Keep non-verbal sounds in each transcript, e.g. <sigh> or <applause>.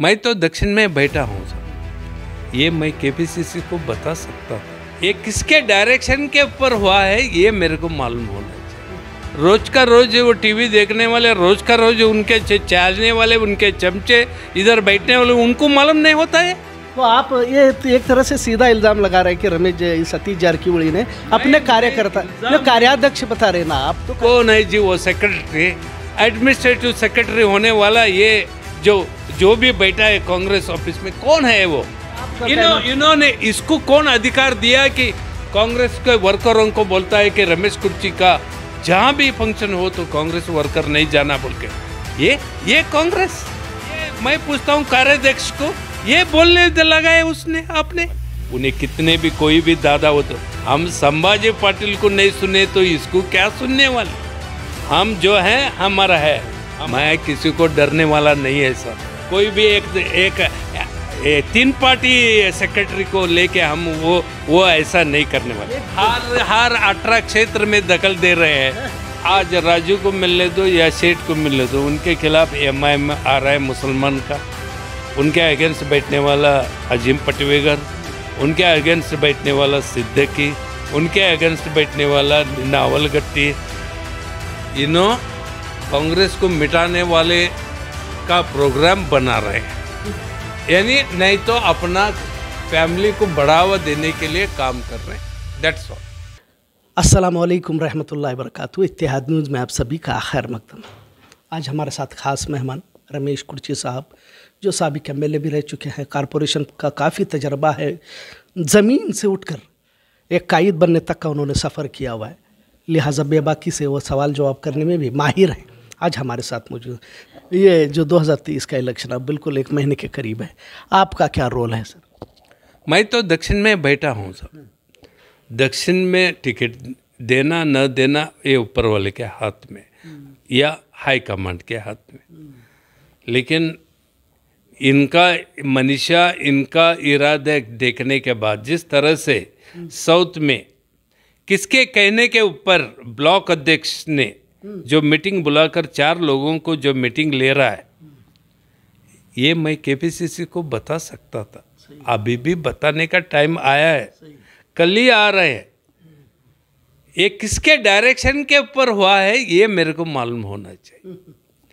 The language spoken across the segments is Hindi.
मैं तो दक्षिण में बैठा हूँ सर ये मैं के को बता सकता हूँ ये किसके डायरेक्शन के ऊपर हुआ है ये मेरे को मालूम होना चाहिए रोज का रोज वो टीवी देखने वाले रोज का रोज उनके चालने वाले उनके चमचे इधर बैठने वाले उनको मालूम नहीं होता है तो आप ये तो एक तरह से सीधा इल्ज़ाम लगा रहे हैं कि रमेश सतीश जारकीवड़ी ने अपने कार्यकर्ता जो कार्याध्यक्ष बता रहे ना आप तो कौन है जी वो सेक्रेटरी एडमिनिस्ट्रेटिव सेक्रेटरी होने वाला ये जो जो भी बैठा है कांग्रेस ऑफिस में कौन है वो इन्हों इन्होंने इसको कौन अधिकार दिया कि कांग्रेस के वर्करों को बोलता है कि रमेश कुर्ची का जहाँ भी फंक्शन हो तो कांग्रेस वर्कर नहीं जाना बोल के ये ये कांग्रेस मैं पूछता हूँ कार्याध्यक्ष को ये बोलने लगाए उसने आपने उन्हें कितने भी कोई भी दादा हो तो हम संभाजी पाटिल को नहीं सुने तो इसको क्या सुनने वाले हम जो है हमारा है मैं किसी को डरने वाला नहीं है सर कोई भी एक एक, ए, तीन पार्टी सेक्रेटरी को लेके हम वो वो ऐसा नहीं करने वाले हर हर अठारह क्षेत्र में दखल दे रहे हैं आज राजू को मिलने दो या सेठ को मिलने दो उनके खिलाफ एम आई एम आ रहा है मुसलमान का उनके अगेंस्ट बैठने वाला अजीम पटवेगर उनके अगेंस्ट बैठने वाला सिद्दकी उनके अगेंस्ट बैठने वाला नावल गट्टी इनो कांग्रेस को मिटाने वाले का प्रोग्राम बना रहे हैं यानी नहीं तो अपना फैमिली को बढ़ावा देने के लिए काम कर रहे हैं दैट्स ऑल अस्सलाम वालेकुम रहमतुल्लाहि वरकatuh इत्तेहाद न्यूज़ में आप सभी का खैर मकदम आज हमारे साथ ख़ास मेहमान रमेश कुर्ची साहब जो सबक एम भी रह चुके हैं कॉरपोरेशन का काफ़ी तजर्बा है ज़मीन से उठकर एक कायद बनने तक का उन्होंने सफ़र किया हुआ है लिहाजा बेबाकी से वो सवाल जवाब करने में भी माहिर हैं आज हमारे साथ मौजूद ये जो 2030 का इलेक्शन अब बिल्कुल एक महीने के करीब है आपका क्या रोल है सर मैं तो दक्षिण में बैठा हूँ सर दक्षिण में टिकट देना न देना ये ऊपर वाले के हाथ में या हाई कमांड के हाथ में लेकिन इनका मनीषा इनका इरादा देखने के बाद जिस तरह से साउथ में किसके कहने के ऊपर ब्लॉक अध्यक्ष ने जो मीटिंग बुलाकर चार लोगों को जो मीटिंग ले रहा है ये मैं केपीसीसी को बता सकता था अभी भी बताने का टाइम आया है कल ही आ रहे हैं ये किसके डायरेक्शन के ऊपर हुआ है ये मेरे को मालूम होना चाहिए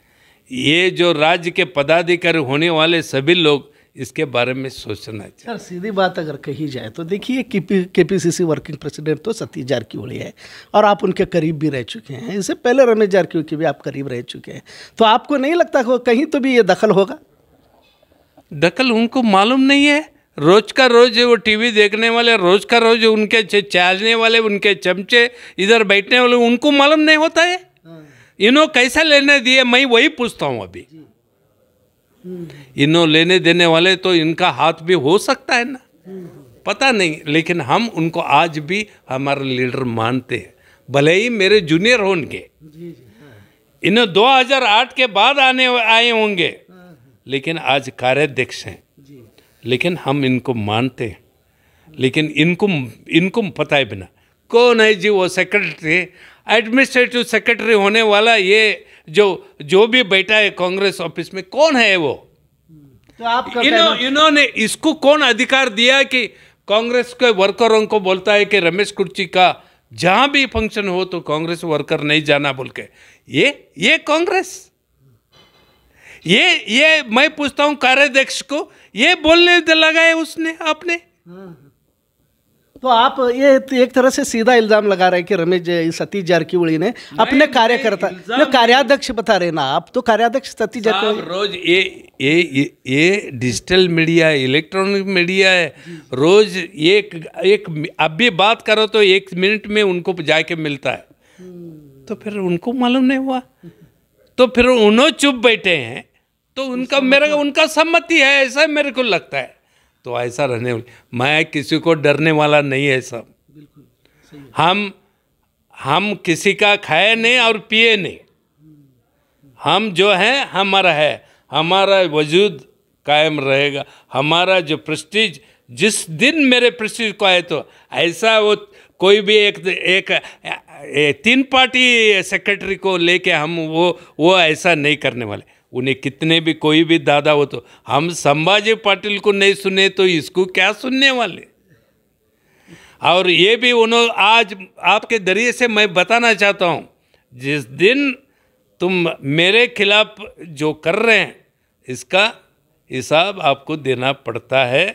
<laughs> ये जो राज्य के पदाधिकारी होने वाले सभी लोग इसके बारे में सोचना चाहिए सर सीधी बात अगर कही जाए तो देखिए के पी सी वर्किंग प्रेसिडेंट तो सतीश जारकीहोड़ी है और आप उनके करीब भी रह चुके हैं इससे पहले रमेश जारकीहोड़ी के भी आप करीब रह चुके हैं तो आपको नहीं लगता कहीं तो भी ये दखल होगा दखल उनको मालूम नहीं है रोज का रोज वो टीवी देखने वाले रोज का रोज उनके चालने वाले उनके चमचे इधर बैठने वाले उनको मालूम नहीं होता है हाँ। इन्हों कैसा लेने दिए मैं वही पूछता हूँ अभी इन लेने देने वाले तो इनका हाथ भी हो सकता है ना पता नहीं लेकिन हम उनको आज भी हमारा लीडर मानते हैं भले ही मेरे जूनियर होंगे इन्हें 2008 के बाद आने आए होंगे लेकिन आज कार्याध्यक्ष हैं लेकिन हम इनको मानते हैं लेकिन इनको इनको पता है बिना कौन है जी वो सेक्रेटरी एडमिनिस्ट्रेटिव सेक्रेटरी होने वाला ये जो जो भी बैठा है कांग्रेस ऑफिस में कौन है वो तो आप इन्हों, इन्होंने इसको कौन अधिकार दिया कि कांग्रेस के वर्करों को बोलता है कि रमेश कुर्ची का जहां भी फंक्शन हो तो कांग्रेस वर्कर नहीं जाना बोल के ये ये कांग्रेस ये ये मैं पूछता हूं कार्याध्यक्ष को ये बोलने लगा है उसने आपने हम्म। तो आप ये एक तरह से सीधा इल्ज़ाम लगा रहे हैं कि रमेश सतीश जारकीवड़ी ने अपने कार्यकर्ता जो कार्याध्यक्ष बता रहे ना आप तो कार्याध्यक्ष सतीश जारकी रोज ये ये ये, ये डिजिटल मीडिया है इलेक्ट्रॉनिक मीडिया है रोज एक एक अब भी बात करो तो एक मिनट में उनको जाके मिलता है तो फिर उनको मालूम नहीं हुआ तो फिर उन्होंने चुप बैठे हैं तो उनका मेरा उनका सम्मति है ऐसा मेरे को लगता है तो ऐसा रहने वाली मैं किसी को डरने वाला नहीं है सब हम हम किसी का खाए नहीं और पिए नहीं हम जो हैं हमारा है हमारा वजूद कायम रहेगा हमारा जो प्रस्टिज जिस दिन मेरे प्रस्टिज को आए तो ऐसा वो कोई भी एक, एक तीन पार्टी सेक्रेटरी को लेके हम वो वो ऐसा नहीं करने वाले उन्हें कितने भी कोई भी दादा हो तो हम संभाजी पाटिल को नहीं सुने तो इसको क्या सुनने वाले और ये भी उन्होंने आज आपके जरिए से मैं बताना चाहता हूँ जिस दिन तुम मेरे खिलाफ जो कर रहे हैं इसका हिसाब आपको देना पड़ता है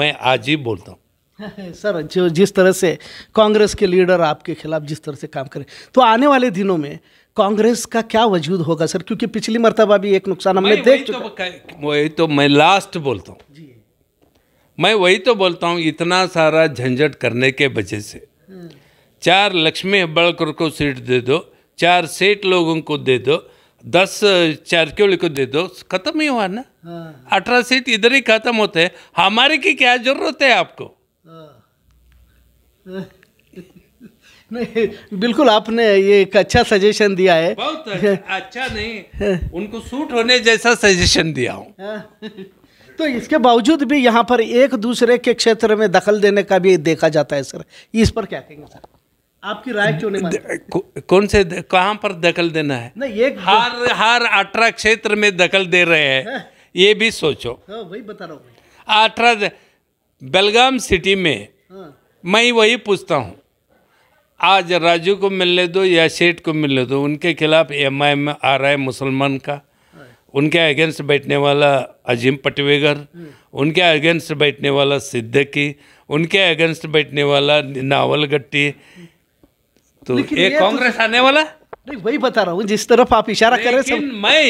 मैं आज ही बोलता हूँ <laughs> सर जो जिस तरह से कांग्रेस के लीडर आपके खिलाफ जिस तरह से काम करें तो आने वाले दिनों में कांग्रेस का क्या वजूद होगा सर क्योंकि पिछली मरतबा भी एक नुकसान हमने देख तो, वही तो मैं लास्ट बोलता हूँ मैं वही तो बोलता हूँ इतना सारा झंझट करने के वजह से चार लक्ष्मी हब्बड़कर को सीट दे दो चार सेठ लोगों को दे दो दस चारक्योली को दे दो खत्म ही हुआ ना हाँ। अठारह सीट इधर ही खत्म होते हैं हमारे की क्या जरूरत है आपको <laughs> नहीं बिल्कुल आपने ये एक अच्छा सजेशन दिया है बहुत <laughs> अच्छा नहीं उनको सूट होने जैसा सजेशन दिया हूँ हाँ। तो इसके बावजूद भी यहाँ पर एक दूसरे के क्षेत्र में दखल देने का भी देखा जाता है सर इस पर क्या कहेंगे सर आपकी राय क्यों नहीं कौन से कहाँ पर दखल देना है नहीं एक हर हर अठारह क्षेत्र में दखल दे रहे हैं है? हाँ। ये भी सोचो हाँ, वही बता रहा हूँ अठारह बेलगाम सिटी में हाँ। मैं वही पूछता हूँ आज राजू को मिलने दो या शेठ को मिलने दो उनके खिलाफ एम आई एम आ रहा है मुसलमान का उनके अगेंस्ट बैठने वाला अजीम पटवेगर उनके अगेंस्ट बैठने वाला सिद्दकी उनके अगेंस्ट बैठने वाला नावल गट्टी तो ये तो- कांग्रेस आने वाला नहीं वही बता रहा हूँ जिस तरफ आप इशारा कर रहे हैं मैं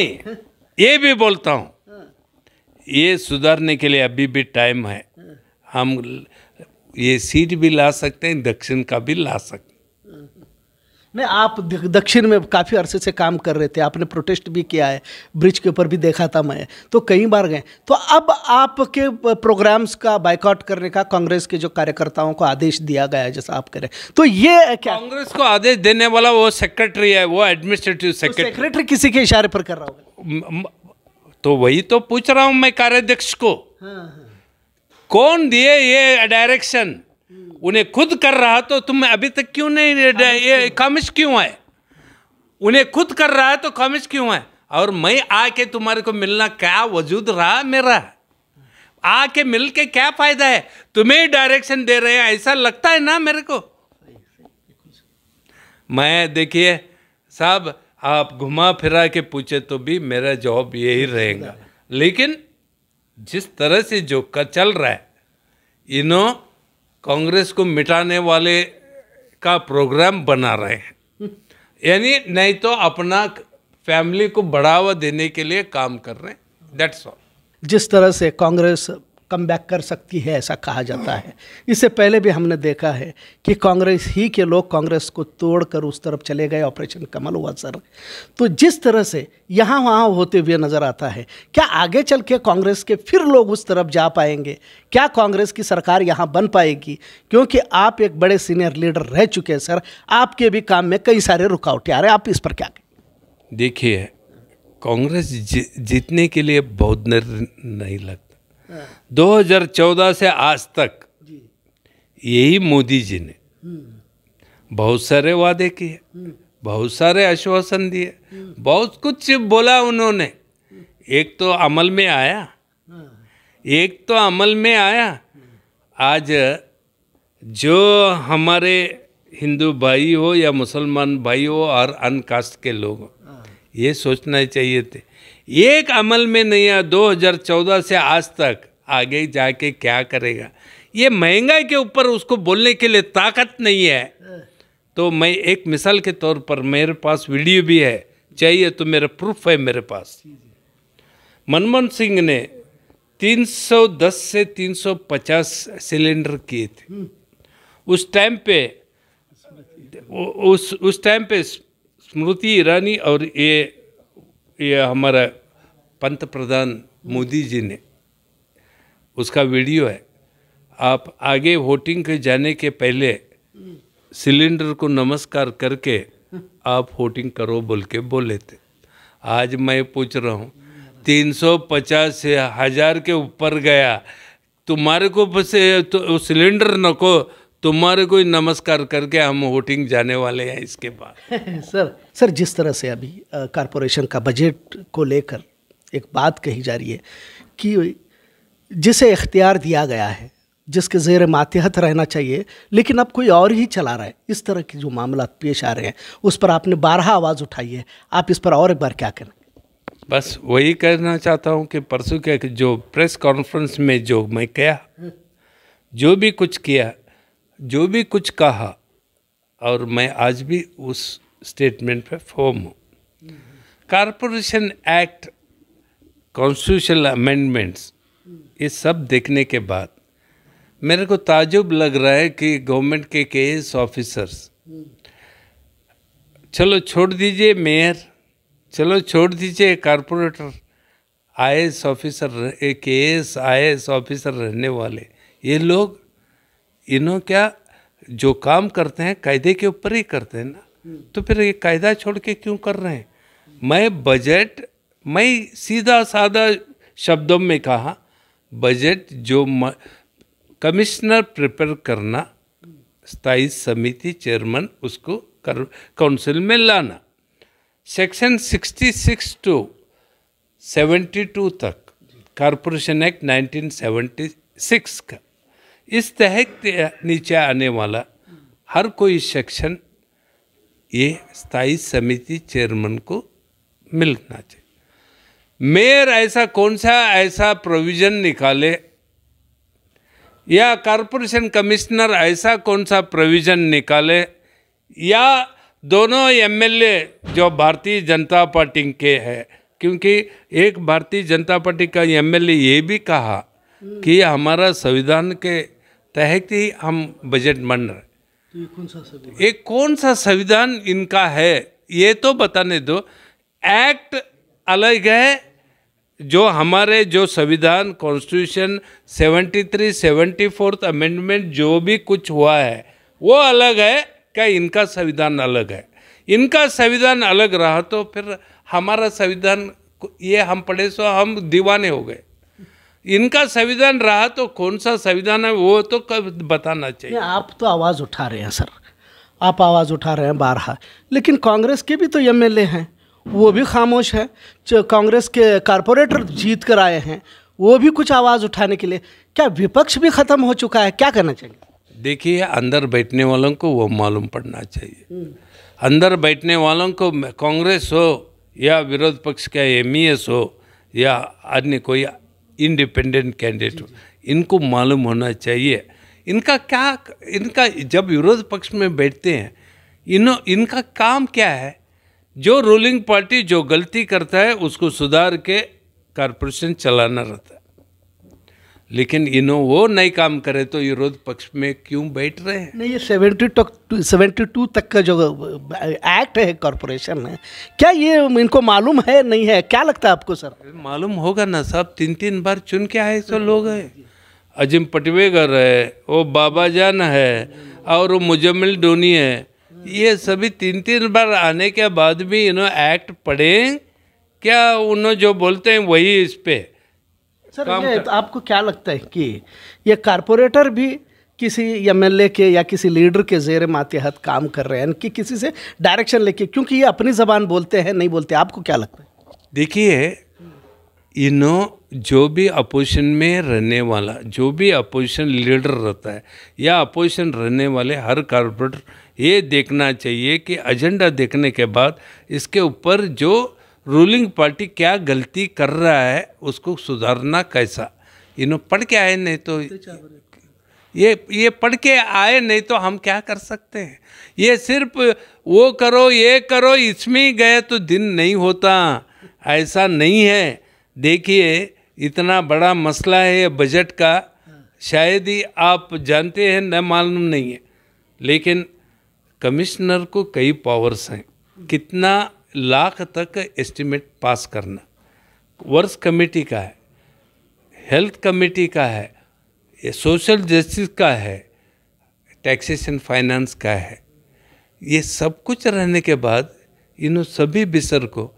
ये भी बोलता हूँ ये सुधारने के लिए अभी भी टाइम है हम ये सीट भी ला सकते हैं दक्षिण का भी ला सकते हैं नहीं आप दक्षिण में काफ़ी अरसे से काम कर रहे थे आपने प्रोटेस्ट भी किया है ब्रिज के ऊपर भी देखा था मैं तो कई बार गए तो अब आपके प्रोग्राम्स का बाइकआउट करने का कांग्रेस के जो कार्यकर्ताओं को आदेश दिया गया है जैसा आप करें तो ये क्या कांग्रेस को आदेश देने वाला वो सेक्रेटरी है वो एडमिनिस्ट्रेटिव सेक्रेटरी सेक्रेटरी किसी के इशारे पर कर रहा हूँ तो वही तो पूछ रहा हूँ मैं कार्याध्यक्ष को हाँ, हाँ। कौन दिए ये डायरेक्शन उन्हें खुद कर रहा तो तुम अभी तक क्यों नहीं ये कमिज क्यों है उन्हें खुद कर रहा है तो कमिज क्यों है और मैं आके तुम्हारे को मिलना क्या वजूद रहा मेरा आके मिल के क्या फायदा है तुम्हें डायरेक्शन दे रहे हैं ऐसा लगता है ना मेरे को मैं देखिए साहब आप घुमा फिरा के पूछे तो भी मेरा जॉब यही रहेगा लेकिन जिस तरह से जो का चल रहा है इन्हों कांग्रेस को मिटाने वाले का प्रोग्राम बना रहे हैं यानी नहीं तो अपना फैमिली को बढ़ावा देने के लिए काम कर रहे हैं दैट्स ऑल जिस तरह से कांग्रेस कम बैक कर सकती है ऐसा कहा जाता है इससे पहले भी हमने देखा है कि कांग्रेस ही के लोग कांग्रेस को तोड़कर उस तरफ चले गए ऑपरेशन कमल हुआ सर तो जिस तरह से यहाँ वहाँ होते हुए नज़र आता है क्या आगे चल के कांग्रेस के फिर लोग उस तरफ जा पाएंगे क्या कांग्रेस की सरकार यहाँ बन पाएगी क्योंकि आप एक बड़े सीनियर लीडर रह चुके हैं सर आपके भी काम में कई सारे रुकावटें आ रहे हैं आप इस पर क्या देखिए कांग्रेस जीतने के लिए बहुत नहीं लगता 2014 से आज तक यही मोदी जी ने बहुत सारे वादे किए हम्म। बहुत सारे आश्वासन दिए हम्म। बहुत कुछ बोला उन्होंने एक तो अमल में आया हाँ। एक तो अमल में आया आज जो हमारे हिंदू भाई हो या मुसलमान भाई हो और अनकास्ट कास्ट के लोग हो हाँ। ये सोचना चाहिए थे एक अमल में नहीं है 2014 से आज तक आगे जाके क्या करेगा ये महंगाई के ऊपर उसको बोलने के लिए ताकत नहीं है तो मैं एक मिसाल के तौर पर मेरे पास वीडियो भी है चाहिए तो मेरा प्रूफ है मेरे पास मनमोहन सिंह ने 310 से 350 सिलेंडर किए थे उस टाइम पे उस उस टाइम पे स्मृति ईरानी और ये ये हमारा पंत प्रधान मोदी जी ने उसका वीडियो है आप आगे वोटिंग के जाने के पहले सिलेंडर को नमस्कार करके आप वोटिंग करो बोल के बोले थे आज मैं पूछ रहा हूँ तीन पचास से हज़ार के ऊपर गया तुम्हारे को बस तो सिलेंडर नको तुम्हारे कोई नमस्कार करके हम वोटिंग जाने वाले हैं इसके बाद <laughs> सर सर जिस तरह से अभी कॉरपोरेशन का बजट को लेकर एक बात कही जा रही है कि जिसे इख्तियार दिया गया है जिसके जेर मातहत रहना चाहिए लेकिन अब कोई और ही चला रहा है इस तरह के जो मामला पेश आ रहे हैं उस पर आपने बारह आवाज़ उठाई है आप इस पर और एक बार क्या करें बस वही कहना चाहता हूँ कि परसों के जो प्रेस कॉन्फ्रेंस में जो मैं क्या जो भी कुछ किया जो भी कुछ कहा और मैं आज भी उस स्टेटमेंट पे फॉर्म हूँ कॉरपोरेशन एक्ट कॉन्स्टिट्यूशनल अमेंडमेंट्स ये सब देखने के बाद मेरे को ताजुब लग रहा है कि गवर्नमेंट के केस ऑफिसर्स चलो छोड़ दीजिए मेयर चलो छोड़ दीजिए कारपोरेटर आई ऑफिसर के एस आई ऑफिसर रहने वाले ये लोग इन्हों क्या जो काम करते हैं कायदे के ऊपर ही करते हैं ना तो फिर ये कायदा छोड़ के क्यों कर रहे हैं मैं बजट मैं सीधा साधा शब्दों में कहा बजट जो म, कमिश्नर प्रिपेयर करना स्थायी समिति चेयरमैन उसको कर काउंसिल में लाना सेक्शन 66 टू 72 तक कॉरपोरेशन एक्ट 1976 का इस तहत नीचे आने वाला हर कोई सेक्शन ये स्थायी समिति चेयरमैन को मिलना चाहिए मेयर ऐसा कौन सा ऐसा प्रोविज़न निकाले या कॉरपोरेशन कमिश्नर ऐसा कौन सा प्रोविज़न निकाले या दोनों एमएलए जो भारतीय जनता पार्टी के हैं क्योंकि एक भारतीय जनता पार्टी का एमएलए ये भी कहा कि हमारा संविधान के ही हम बजट बन रहे तो कौन ये कौन सा संविधान इनका है ये तो बताने दो एक्ट अलग है जो हमारे जो संविधान कॉन्स्टिट्यूशन 73 सेवेंटी फोर्थ अमेंडमेंट जो भी कुछ हुआ है वो अलग है क्या इनका संविधान अलग है इनका संविधान अलग रहा तो फिर हमारा संविधान ये हम पढ़े सो हम दीवाने हो गए इनका संविधान रहा तो कौन सा संविधान है वो तो कब बताना चाहिए आप तो आवाज़ उठा रहे हैं सर आप आवाज़ उठा रहे हैं बारह लेकिन कांग्रेस के भी तो एम हैं वो भी खामोश है कांग्रेस के कारपोरेटर जीत कर आए हैं वो भी कुछ आवाज़ उठाने के लिए क्या विपक्ष भी ख़त्म हो चुका है क्या करना चाहिए देखिए अंदर बैठने वालों को वो मालूम पड़ना चाहिए अंदर बैठने वालों को कांग्रेस हो या विरोध पक्ष का एम e हो या अन्य कोई इंडिपेंडेंट कैंडिडेट इनको मालूम होना चाहिए इनका क्या इनका जब विरोध पक्ष में बैठते हैं इनो इनका काम क्या है जो रूलिंग पार्टी जो गलती करता है उसको सुधार के कारपोरेशन चलाना रहता है लेकिन इन्हों वो नहीं काम करे तो विरोध पक्ष में क्यों बैठ रहे हैं नहीं ये सेवेंटी टू सेवेंटी टू तक का जो एक्ट है कॉरपोरेशन है क्या ये इनको मालूम है नहीं है क्या लगता है आपको सर मालूम होगा ना साहब तीन तीन बार चुन के आए सो तो लोग हैं अजिम पटवेगर है वो बाबा जान है और वो मुजम्मिल डोनी है ये सभी तीन तीन बार आने के बाद भी इन्हों एक्ट पढ़ें क्या उन्होंने जो बोलते हैं वही इस पर सर ये तो आपको क्या लगता है कि ये कारपोरेटर भी किसी एमएलए के या किसी लीडर के जेर मातहत काम कर रहे हैं कि किसी से डायरेक्शन लेके क्योंकि ये अपनी ज़बान बोलते हैं नहीं बोलते आपको क्या लगता है देखिए इन्हों जो भी अपोजिशन में रहने वाला जो भी अपोजिशन लीडर रहता है या अपोजिशन रहने वाले हर कारपोरेटर ये देखना चाहिए कि एजेंडा देखने के बाद इसके ऊपर जो रूलिंग पार्टी क्या गलती कर रहा है उसको सुधारना कैसा इन्हों पढ़ के आए नहीं तो, तो ये ये पढ़ के आए नहीं तो हम क्या कर सकते हैं ये सिर्फ वो करो ये करो इसमें ही गए तो दिन नहीं होता ऐसा नहीं है देखिए इतना बड़ा मसला है बजट का शायद ही आप जानते हैं न मालूम नहीं है लेकिन कमिश्नर को कई पावर्स हैं कितना लाख तक एस्टिमेट पास करना वर्स कमेटी का है हेल्थ कमेटी का है ये सोशल जस्टिस का है टैक्सेशन फाइनेंस का है ये सब कुछ रहने के बाद इन सभी बिसर को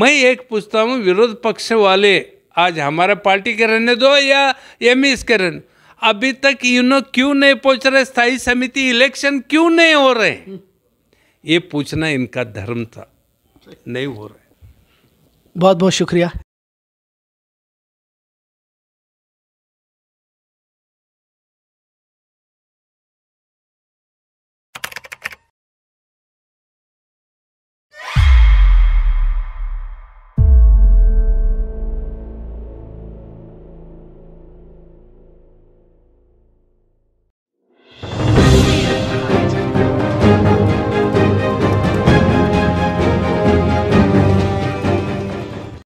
मैं एक पूछता हूँ विरोध पक्ष वाले आज हमारे पार्टी के रहने दो या एम एस के रहने अभी तक यूनो क्यों नहीं पहुँच रहे स्थायी समिति इलेक्शन क्यों नहीं हो रहे ये पूछना इनका धर्म था नहीं हो रहे बहुत बहुत शुक्रिया